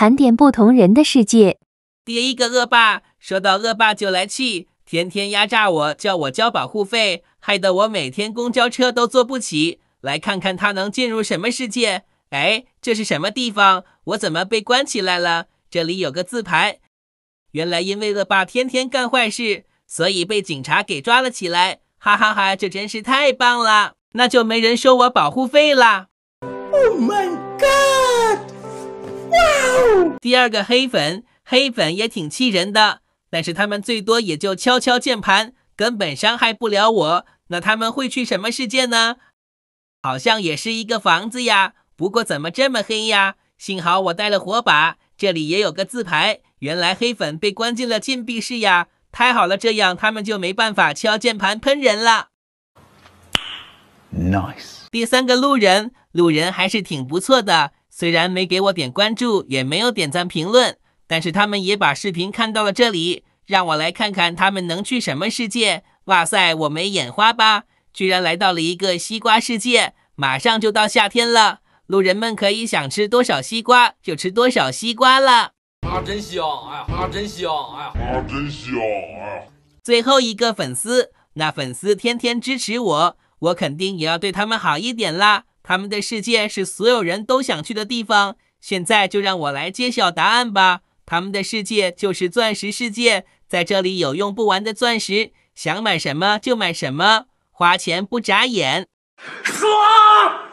盘点不同人的世界。第一个恶霸，说到恶霸就来气，天天压榨我，叫我交保护费，害得我每天公交车都坐不起。来看看他能进入什么世界？哎，这是什么地方？我怎么被关起来了？这里有个字牌，原来因为恶霸天天干坏事，所以被警察给抓了起来。哈哈哈，这真是太棒了，那就没人收我保护费了。Oh my god！第二个黑粉，黑粉也挺气人的，但是他们最多也就敲敲键盘，根本伤害不了我。那他们会去什么世界呢？好像也是一个房子呀，不过怎么这么黑呀？幸好我带了火把，这里也有个字牌，原来黑粉被关进了禁闭室呀！太好了，这样他们就没办法敲键盘喷人了。Nice。第三个路人，路人还是挺不错的。虽然没给我点关注，也没有点赞评论，但是他们也把视频看到了这里，让我来看看他们能去什么世界。哇塞，我没眼花吧？居然来到了一个西瓜世界！马上就到夏天了，路人们可以想吃多少西瓜就吃多少西瓜了。啊，真香！哎呀，啊，真香！哎呀，啊，真香！哎呀，最后一个粉丝，那粉丝天天支持我，我肯定也要对他们好一点啦。他们的世界是所有人都想去的地方。现在就让我来揭晓答案吧。他们的世界就是钻石世界，在这里有用不完的钻石，想买什么就买什么，花钱不眨眼，爽！